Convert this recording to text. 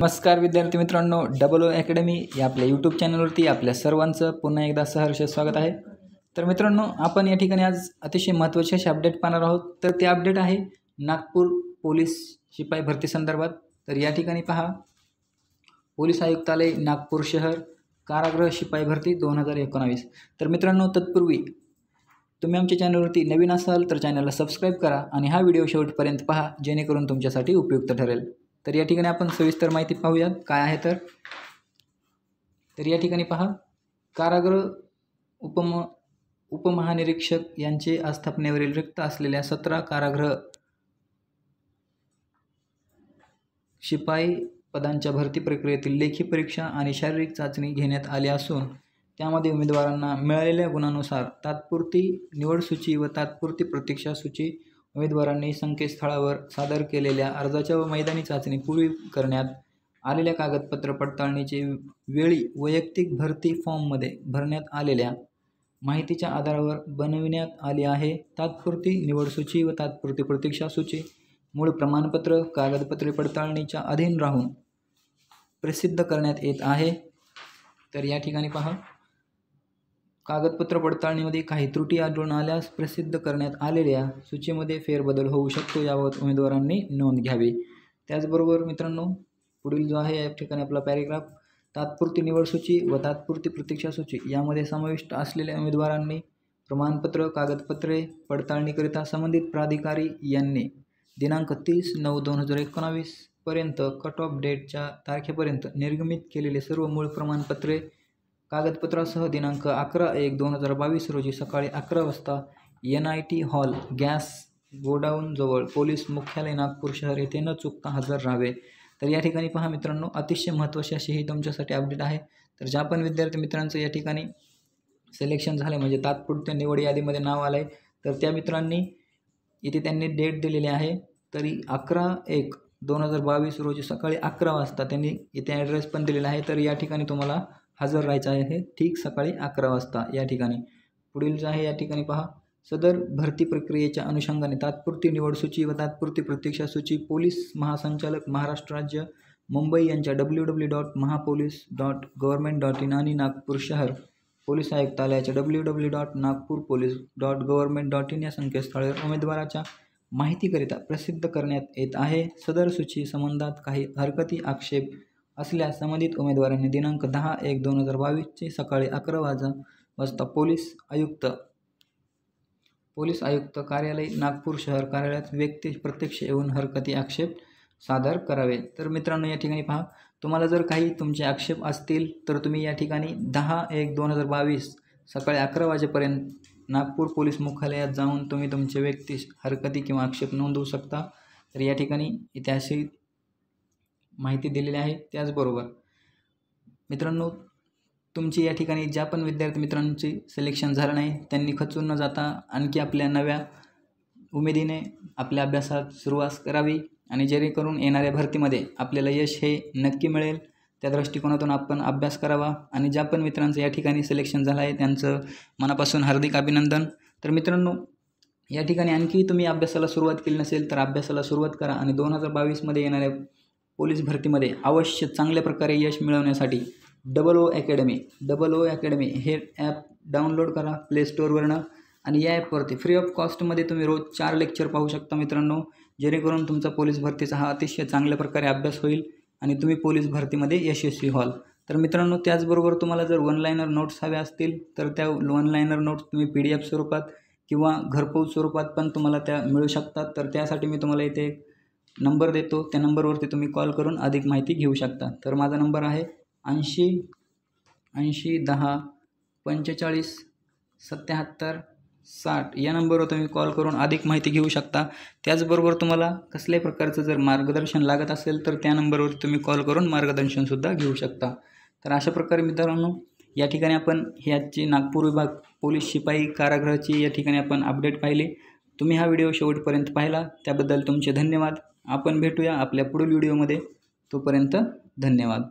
नमस्कार विद्यार्थी मित्रांनो डबल ओ अकॅडमी या आपल्या यूट्यूब चॅनलवरती आपल्या सर्वांचं पुन्हा एकदा सहर्ष स्वागत आहे तर मित्रांनो आपण या ठिकाणी आज अतिशय महत्त्वाचे असे अपडेट पाहणार आहोत तर ते अपडेट आहे नागपूर पोलीस शिपाई भरती संदर्भात तर या ठिकाणी पहा पोलीस आयुक्तालय नागपूर शहर कारागृह शिपाई भरती दोन हजार एकोणावीस तर मित्रांनो तत्पूर्वी तुम्ही आमच्या चॅनलवरती नवीन असाल तर चॅनलला सबस्क्राईब करा आणि हा व्हिडिओ शेवटपर्यंत पहा जेणेकरून तुमच्यासाठी उपयुक्त ठरेल तर या ठिकाणी आपण सविस्तर माहिती पाहूयात काय आहे तर तर या ठिकाणी पहा कारागृह उपम उपमहानिरीक्षक यांचे आस्थापनेवरील रिक्त असलेल्या सतरा कारागृह शिपाई पदांच्या भरती प्रक्रियेतील लेखी परीक्षा आणि शारीरिक चाचणी घेण्यात आली असून त्यामध्ये उमेदवारांना मिळालेल्या गुणानुसार तात्पुरती निवडसूची व तात्पुरती प्रतीक्षा सूची उमेदवारांनी संकेतस्थळावर सादर केलेल्या अर्जाच्या व मैदानी चाचणी पूर्वी करण्यात आलेल्या कागदपत्र पडताळणीचे वेळी वैयक्तिक भरती फॉर्ममध्ये भरण्यात आलेल्या माहितीच्या आधारावर बनविण्यात आली आहे तात्पुरती निवड सूची व तात्पुरती प्रतीक्षा सूची मूळ प्रमाणपत्र कागदपत्रे पडताळणीच्या अधीन राहून प्रसिद्ध करण्यात येत आहे तर या ठिकाणी पहा कागदपत्र पडताळणीमध्ये काही त्रुटी आढळून आल्यास प्रसिद्ध करण्यात आलेल्या सूचीमध्ये फेरबदल होऊ शकतो याबाबत उमेदवारांनी नोंद घ्यावी त्याचबरोबर मित्रांनो पुढील जो आहे या ठिकाणी आपला पॅरेग्राफ तात्पुरती निवड सूची व तात्पुरती प्रतीक्षा सूची यामध्ये समाविष्ट असलेल्या उमेदवारांनी प्रमाणपत्र कागदपत्रे पडताळणीकरिता संबंधित प्राधिकारी यांनी दिनांक तीस नऊ दोन हजार एकोणावीसपर्यंत कट ऑफ डेटच्या तारखेपर्यंत निर्गमित केलेले सर्व मूळ प्रमाणपत्रे कागदपत्रासह दिनांक अकरा एक दोन हजार बावीस रोजी सकाळी अकरा वाजता N I T hall gas गोडाऊनजवळ पोलीस मुख्यालय नागपूर शहर येथे न चुकता हजर राहावे तर या ठिकाणी पहा मित्रांनो अतिशय महत्त्वाची अशी ही तुमच्यासाठी अपडेट आहे तर ज्या पण विद्यार्थी मित्रांचं या ठिकाणी सिलेक्शन झालं म्हणजे तात्पुरत्या निवड यादीमध्ये नाव आलं तर त्या मित्रांनी इथे त्यांनी डेट दिलेली आहे तरी अकरा एक दोन हजार बावीस रोजी सकाळी अकरा वाजता त्यांनी इथे ॲड्रेस पण दिलेला आहे तर या ठिकाणी तुम्हाला हजर राहायचं आहे ठीक सकाळी अकरा वाजता या ठिकाणी पुढील जे आहे या ठिकाणी पहा सदर भरती प्रक्रियेच्या अनुषंगाने तात्पुरती निवड सूची व तात्पुरती प्रतीक्षा सूची पोलीस महासंचालक महाराष्ट्र राज्य मुंबई यांच्या डब्ल्यू डब्ल्यू डॉट महापोलीस डॉट गव्हर्मेंट डॉट इन आणि नागपूर शहर पोलीस आयुक्तालयाच्या W W dot Nagpur police dot government dot in या संकेतस्थळावर उमेदवाराच्या माहितीकरिता प्रसिद्ध करण्यात येत आहे सदर सूची संबंधात काही हरकती आक्षेप असल्यास संबंधित उमेदवारांनी दिनांक दहा एक दोन हजार बावीसचे सकाळी अकरा वाजा वाजता पोलीस आयुक्त पोलीस आयुक्त कार्यालय नागपूर शहर कार्यालयात व्यक्ती प्रत्यक्ष येऊन हरकती आक्षेप सादर करावे तर मित्रांनो या ठिकाणी पहा तुम्हाला जर काही तुमचे आक्षेप असतील तर तुम्ही या ठिकाणी दहा एक दोन हजार बावीस सकाळी अकरा वाजेपर्यंत नागपूर पोलीस मुख्यालयात जाऊन तुम्ही तुमचे व्यक्ती हरकती किंवा आक्षेप नोंदवू शकता तर या ठिकाणी इतिहासिक माहिती दिलेली आहे त्याचबरोबर मित्रांनो तुमची या ठिकाणी ज्या पण विद्यार्थी मित्रांची सिलेक्शन झालं नाही त्यांनी खचून न जाता आणखी आपल्या नव्या उमेदीने आपल्या अभ्यासात सुरुवात करावी आणि जेणेकरून येणाऱ्या भरतीमध्ये आपल्याला यश हे नक्की मिळेल त्या दृष्टिकोनातून आपण अभ्यास करावा आणि ज्या पण मित्रांचं या ठिकाणी सिलेक्शन झालं आहे त्यांचं मनापासून हार्दिक अभिनंदन तर मित्रांनो या ठिकाणी आणखी तुम्ही अभ्यासाला सुरुवात केली नसेल तर अभ्यासाला सुरुवात करा आणि दोन हजार बावीसमध्ये येणाऱ्या पोलीस भरतीमध्ये अवश्य चांगल्या प्रकारे यश मिळवण्यासाठी double O academy double O academy हे ॲप डाउनलोड करा प्ले स्टोरवरनं आणि या ॲपवरती फ्री ऑफ कॉस्टमध्ये तुम्ही रोज चार लेक्चर पाहू शकता मित्रांनो जेणेकरून तुमचा पोलीस भरतीचा हा अतिशय चांगल्या प्रकारे अभ्यास होईल आणि तुम्ही पोलीस भरतीमध्ये यशस्वी व्हाल तर मित्रांनो त्याचबरोबर तुम्हाला जर वन लायनर नोट्स हव्या असतील तर त्या वन लायनर नोट्स तुम्ही पी डी एफ स्वरूपात किंवा घरपोच स्वरूपात पण तुम्हाला त्या मिळू शकतात तर त्यासाठी मी तुम्हाला इथे नंबर देतो त्या नंबरवरती तुम्ही कॉल करून अधिक माहिती घेऊ शकता तर माझा नंबर आहे ऐंशी ऐंशी दहा पंचेचाळीस सत्याहत्तर साठ या नंबरवर तुम्ही कॉल करून अधिक माहिती घेऊ शकता त्याचबरोबर तुम्हाला कसल्याही प्रकारचं जर मार्गदर्शन लागत असेल तर त्या नंबरवर तुम्ही कॉल करून मार्गदर्शनसुद्धा घेऊ शकता तर अशा प्रकारे मित्रांनो या ठिकाणी आपण ह्याची नागपूर विभाग पोलीस शिपाई कारागृहाची या ठिकाणी आपण अपडेट पाहिले तुम्ही हा व्हिडिओ शेवटपर्यंत पाहिला त्याबद्दल तुमचे धन्यवाद आपण भेटूया आपल्या पुढील व्हिडिओमध्ये तोपर्यंत धन्यवाद